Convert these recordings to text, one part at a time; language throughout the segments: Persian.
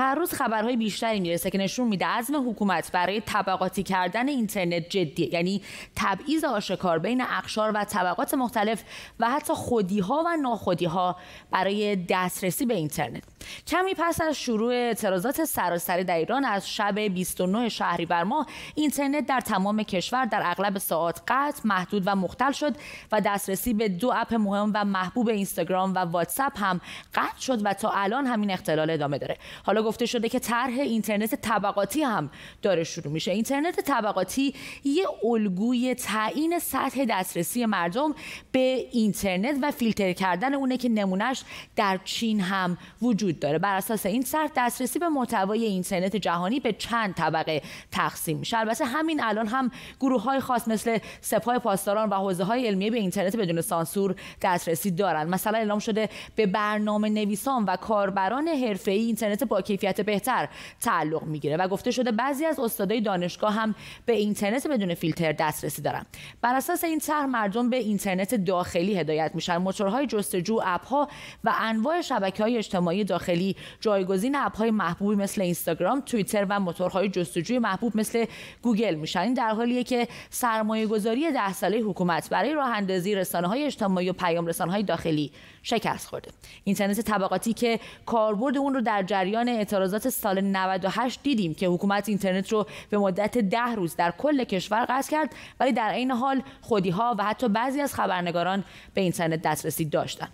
هر روز خبرهای بیشتری میرسه که نشون میده عزم حکومت برای طبقاتی کردن اینترنت جدیه یعنی تبعیض آشکار بین اقشار و طبقات مختلف و حتی خودیها و ناخودیها برای دسترسی به اینترنت کمی پس از شروع اعتراضات سراسری در ایران از شب 29 بر ماه اینترنت در تمام کشور در اغلب ساعات قطع محدود و مختل شد و دسترسی به دو اپ مهم و محبوب اینستاگرام و واتساپ هم قطع شد و تا الان همین اختلال ادامه داره حالا گفته شده که طرح اینترنت طبقاتی هم داره شروع میشه اینترنت طبقاتی یه الگوی تعیین سطح دسترسی مردم به اینترنت و فیلتر کردن اونه که نمونهش در چین هم وجود داره بر اساس این سر دسترسی به محتوای اینترنت جهانی به چند طبقه تقسیم میشه البته همین الان هم گروه های خاص مثل سپاه پاسداران و حوزه های علمیه به اینترنت بدون سانسور دسترسی دارند مثلا اعلام شده به برنامه نویسان و کاربران حرفه ای اینترنت با کیفیت بهتر تعلق میگیره و گفته شده بعضی از استادای دانشگاه هم به اینترنت بدون فیلتر دسترسی دارن بر اساس این طرح مردم به اینترنت داخلی هدایت میشن موتورهای جستجو اپها و انواع شبکه های اجتماعی داخلی داخلی جایگزین اپهای محبوبی مثل اینستاگرام، توییتر و موتورهای جستجوی محبوب مثل گوگل میشن این در حالیه که سرمایه گذاری ده ساله حکومت برای راه اندازی رسانه های اجتماعی و پیام رسانه های داخلی شکست خورده اینترنت طبقاتی که کاربرد اون رو در جریان اعتراضات سال 98 دیدیم که حکومت اینترنت رو به مدت ده روز در کل کشور قطع کرد ولی در عین حال خودی و حتی بعضی از خبرنگاران به اینترنت دسترسی داشتند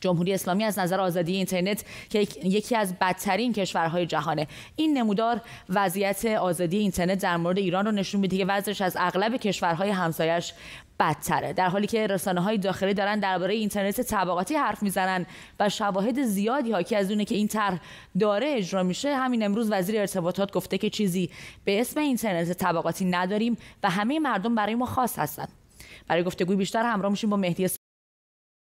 جمهوری اسلامی از نظر آزادی اینترنت که یکی از بدترین کشورهای جهانه این نمودار وضعیت آزادی اینترنت در مورد ایران رو نشون میده که وضعش از اغلب کشورهای همسایش بدتره در حالی که رسانه های داخلی دارن درباره اینترنت طبقاتی حرف میزنن و شواهد زیادی که از اونه که این طرح داره اجرا میشه همین امروز وزیر ارتباطات گفته که چیزی به اسم اینترنت طبقاتی نداریم و همه مردم برای ما خاص هستند برای گفتگوی بیشتر همراه میشیم با مهدی